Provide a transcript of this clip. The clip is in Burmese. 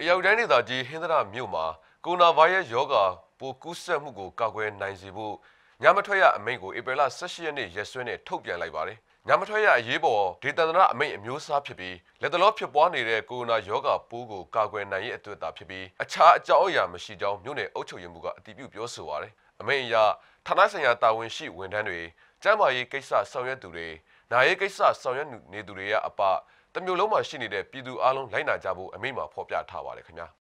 အရောက်တိုင်းဒေသကြီးဟင်္သရမြို့မှာကိုရိုနာဗိုင်းရပ်စ်ရောဂါပိုးကူးစက်မှုကိုကာကွယ်နိုင်စေဖို့ညမထွက်ရအမိန့်ကိုဧပြီလ18ရက်နေ့ရက်စွဲနဲ့ထုတ်ပြန်လိုက်ပါတယ်။ညမထွက်ရအရေးပေါ်ဒေသန္တရအမိန့်အမျိုးအစားဖြစ်ပြီးလက်တလောဖြစ်ပွားနေတဲ့ကိုရိုနာရောဂါပိုးကိုကာကွယ်နိုင်ရေးအတွက်သာဖြစ်ပြီးအခြားအကြောင်းအရာမရှိကြောင်းမြို့နယ်အုပ်ချုပ်ရေးမှူးကအတည်ပြုပြောဆိုပါတယ်။အမိန့်အရဌာနဆိုင်ရာတာဝန်ရှိ ဝန်ထမ်းတွေ၊ကျန်းမာရေးကိစ္စဆောင်ရွက်သူတွေ၊နာရေးကိစ္စဆောင်ရွက်နေသူတွေရအပမျိုးလုံးမှာရှိနေတဲ့ပြည်သူအလုံးလိုက်နာကြဖို့အမိန့်မှာဖော်ပြထားပါတယ်ခင်ဗျာ